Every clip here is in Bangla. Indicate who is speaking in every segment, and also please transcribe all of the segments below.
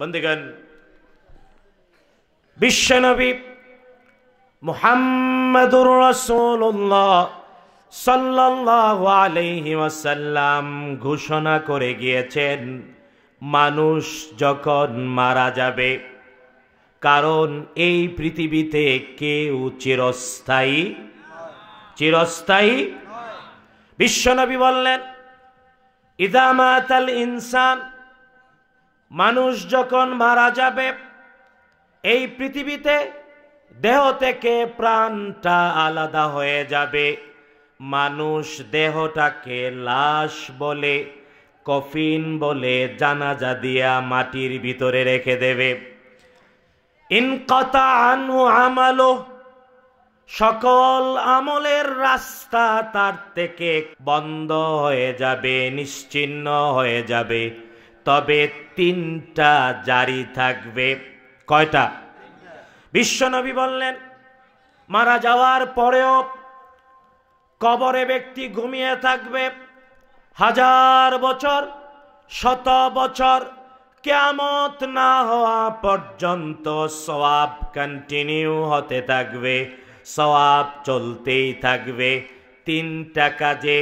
Speaker 1: বন্ধুগণ বিশ্বনবী মুহাম্মদুর রাসূলুল্লাহ সাল্লাল্লাহু আলাইহি ওয়াসাল্লাম ঘোষণা করে গিয়েছেন মানুষ যখন মারা যাবে কারণ এই পৃথিবীতে কেউ চিরস্থায়ী চিরস্থায়ী বিশ্বনবী বললেন ইদামাতাল ইনসান মানুষ যখন মারা যাবে এই পৃথিবীতে দেহ থেকে প্রাণটা আলাদা হয়ে যাবে মানুষ দেহটাকে লাশ বলে কফিন বলে জানাজা দিয়া মাটির ভিতরে রেখে দেবে ইনকতা আনু আমালো সকল আমলের রাস্তা তার থেকে বন্ধ হয়ে যাবে নিশ্চিন্ন হয়ে যাবে তবে তিনটা জারি থাকবে কয়টা বিশ্বনবী বললেন মারা যাওয়ার পরেও কবরে ব্যক্তি ঘুমিয়ে থাকবে হাজার বছর শত বছর কেমত না হওয়া পর্যন্ত সবাব কন্টিনিউ হতে থাকবে সবাব চলতেই থাকবে তিনটা কাজে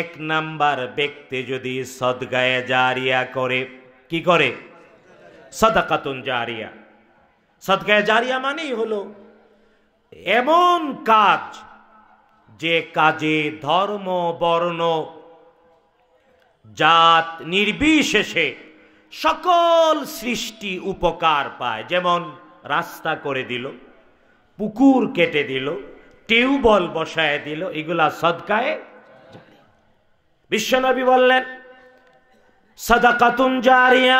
Speaker 1: এক নাম্বার ব্যক্তি যদি সদগায়ে জারিয়া করে কি করে সদাকাতুন জারিয়া সদগায়ে জারিয়া মানেই হলো এমন কাজ যে কাজে ধর্ম বর্ণ জাত নির্বিশেষে সকল সৃষ্টি উপকার পায় যেমন রাস্তা করে দিল পুকুর কেটে দিল টিউবল বসায় দিল এগুলা সদকায় বিশ্বনবী বললেন সদাকাতুন জারিয়া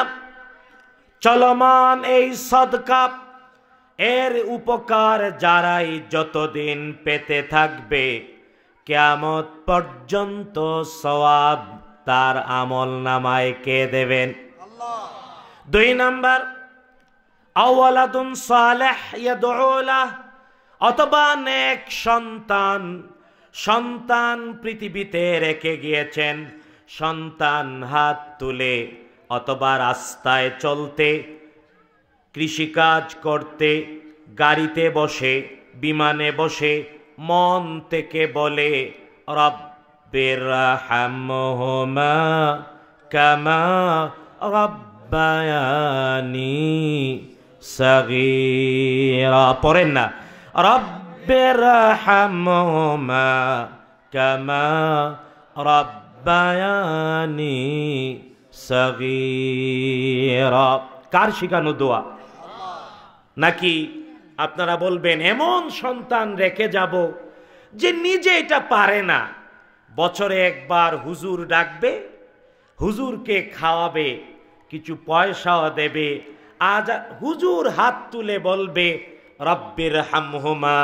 Speaker 1: চলমান এই সদকা এর উপকার যারাই যতদিন পেতে থাকবে কেয়ামত পর্যন্ত সওয়াব তার আমল নামায় কে দেবেন দুই নাম্বার আওয়ালাদুন সালেহ অথবা নেক সন্তান সন্তান পৃথিবীতে রেখে গিয়েছেন সন্তান হাত তুলে অথবা রাস্তায় চলতে কৃষিকাজ করতে গাড়িতে বসে বিমানে বসে মন থেকে বলে রব্বের হামহমা কামা রব্বায়ানি সগীরা পড়েন না রব برحمهما كما ربياني صغيرا কার শিখানো দোয়া নাকি আপনারা বলবেন এমন সন্তান রেখে যাব যে নিজে এটা পারে না বছরে একবার হুজুর ডাকবে হুজুরকে খাওয়াবে কিছু পয়সাও দেবে আজ হুজুর হাত তুলে বলবে রব্বের হামহুমা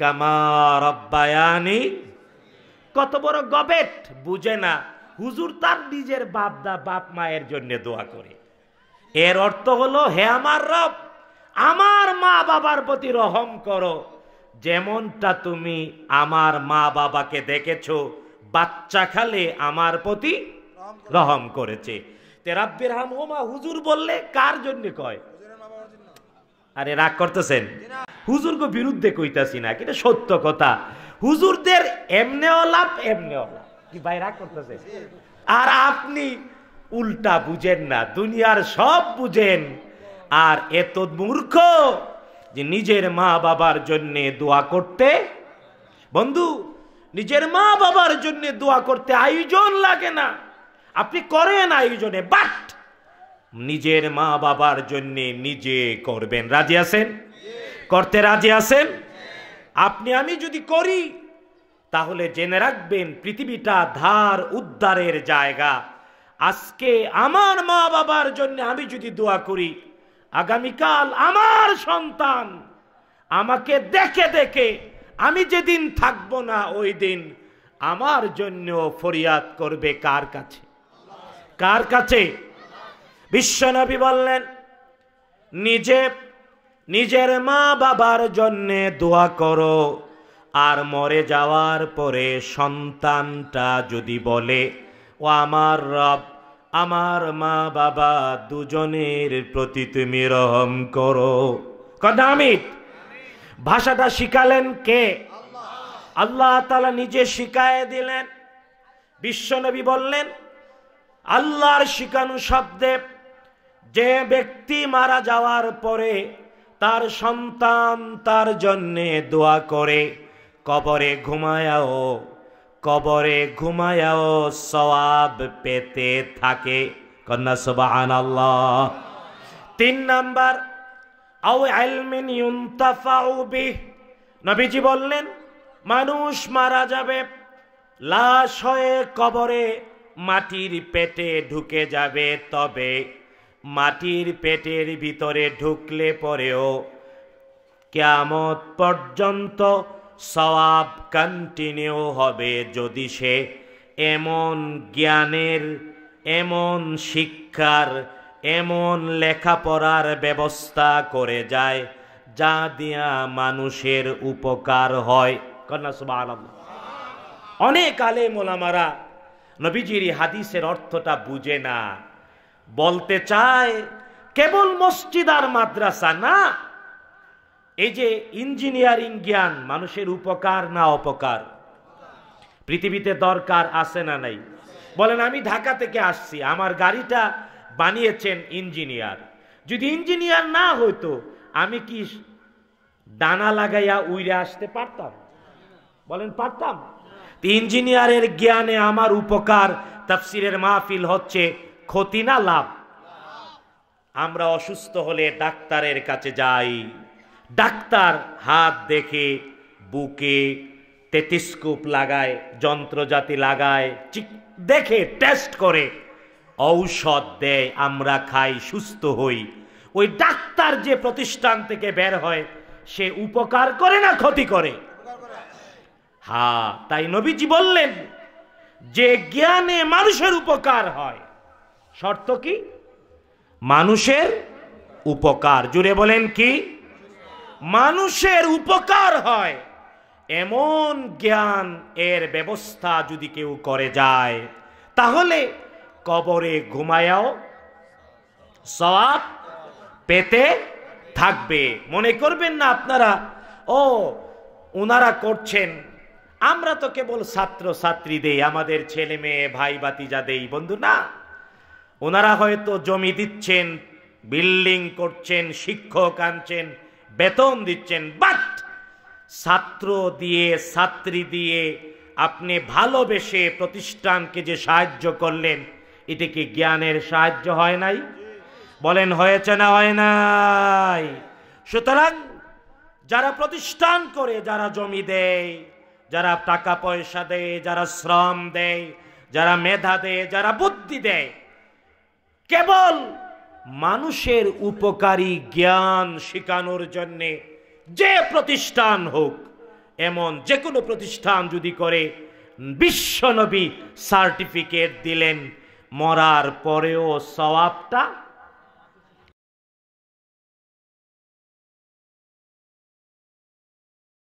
Speaker 1: কামা কত বড় গবেট বুঝে না হুজুর তার নিজের বাপ দা বাপ মায়ের জন্য দোয়া করে এর অর্থ হলো হে আমার রব আমার মা বাবার প্রতি রহম করো যেমনটা তুমি আমার মা বাবাকে দেখেছো বাচ্চা খালে আমার প্রতি রহম করেছে তেরাব্বের হাম হুজুর বললে কার জন্য কয় আরে রাগ করতেছেন হুজুরকে বিরুদ্ধে কইতাছি না এটা সত্য কথা হুজুরদের এমনে লাভ এমনে লাভ কি বাইরা করতেছে আর আপনি উল্টা বুঝেন না দুনিয়ার সব বুঝেন আর এত মূর্খ যে নিজের মা বাবার জন্যে দোয়া করতে বন্ধু নিজের মা বাবার জন্য দোয়া করতে আয়োজন লাগে না আপনি করেন আয়োজনে বাট নিজের মা বাবার জন্যে নিজে করবেন রাজি আছেন করতে রাজি আছেন আপনি আমি যদি করি তাহলে জেনে রাখবেন পৃথিবীটা ধার উদ্ধারের জায়গা আজকে আমার মা বাবার জন্য আমি যদি দোয়া করি আগামীকাল আমার সন্তান আমাকে দেখে দেখে আমি যেদিন থাকব না ওই দিন আমার জন্য ফরিয়াদ করবে কার কাছে কার কাছে বিশ্বনবী বললেন নিজে নিজের মা বাবার জন্যে দোয়া করো আর মরে যাওয়ার পরে সন্তানটা যদি বলে ও আমার রব আমার মা বাবা দুজনের প্রতি তুমি রহম করো কথা ভাষাটা শিখালেন কে আল্লাহ তালা নিজে শিখায় দিলেন বিশ্বনবী বললেন আল্লাহর শিখানু শব্দে যে ব্যক্তি মারা যাওয়ার পরে তার সন্তান তার জন্যে দোয়া করে কবরে ঘুমায়াও কবরে ঘুমায়াও সবাব পেতে থাকে কন্যা সবাহ আল্লাহ তিন নাম্বার নবীজি বললেন মানুষ মারা যাবে লাশ হয়ে কবরে মাটির পেটে ঢুকে যাবে তবে মাটির পেটের ভিতরে ঢুকলে পরেও কেয়ামত পর্যন্ত সওয়াব কন্টিনিউ হবে যদি সে এমন জ্ঞানের এমন শিক্ষার এমন লেখাপড়ার ব্যবস্থা করে যায় যা দিয়া মানুষের উপকার হয় কন্যা সুবাহ অনেক আলে মোলামারা নবীজির হাদিসের অর্থটা বুঝে না বলতে চায় কেবল মসজিদ আর মাদ্রাসা না এই যে ইঞ্জিনিয়ারিং জ্ঞান মানুষের উপকার না অপকার পৃথিবীতে দরকার আছে না নাই বলেন আমি ঢাকা থেকে আসছি আমার গাড়িটা বানিয়েছেন ইঞ্জিনিয়ার যদি ইঞ্জিনিয়ার না হইতো আমি কি ডানা লাগাইয়া উইরে আসতে পারতাম বলেন পারতাম ইঞ্জিনিয়ারের জ্ঞানে আমার উপকার তাফসিরের মাহফিল হচ্ছে ক্ষতি না লাভ আমরা অসুস্থ হলে ডাক্তারের কাছে যাই ডাক্তার হাত দেখে বুকে তেতিস্কোপ লাগায় যন্ত্রজাতি লাগায় দেখে টেস্ট করে ঔষধ দেয় আমরা খাই সুস্থ হই ওই ডাক্তার যে প্রতিষ্ঠান থেকে বের হয় সে উপকার করে না ক্ষতি করে হা হ্যাঁ, তাই নবীজি বললেন যে জ্ঞানে মানুষের উপকার হয় শর্ত কি মানুষের উপকার জুড়ে বলেন কি মানুষের উপকার হয় এমন জ্ঞান এর ব্যবস্থা যদি কেউ করে যায় তাহলে কবরে ঘুমায়াও সব পেতে থাকবে মনে করবেন না আপনারা ও ওনারা করছেন আমরা তো কেবল ছাত্র ছাত্রী দেই আমাদের ছেলে মেয়ে ভাই বাতিজা দেই বন্ধু না ওনারা হয়তো জমি দিচ্ছেন বিল্ডিং করছেন শিক্ষক আনছেন বেতন দিচ্ছেন বাট ছাত্র দিয়ে ছাত্রী দিয়ে আপনি ভালোবেসে প্রতিষ্ঠানকে যে সাহায্য করলেন এটা কি জ্ঞানের সাহায্য হয় নাই বলেন হয়েছে না হয় নাই সুতরাং যারা প্রতিষ্ঠান করে যারা জমি দেয় যারা টাকা পয়সা দেয় যারা শ্রম দেয় যারা মেধা দেয় যারা বুদ্ধি দেয় কেবল মানুষের উপকারী জ্ঞান শেখানোর জন্যে যে প্রতিষ্ঠান হোক এমন যে কোনো প্রতিষ্ঠান যদি করে বিশ্বনবী সার্টিফিকেট দিলেন মরার পরেও সবাবটা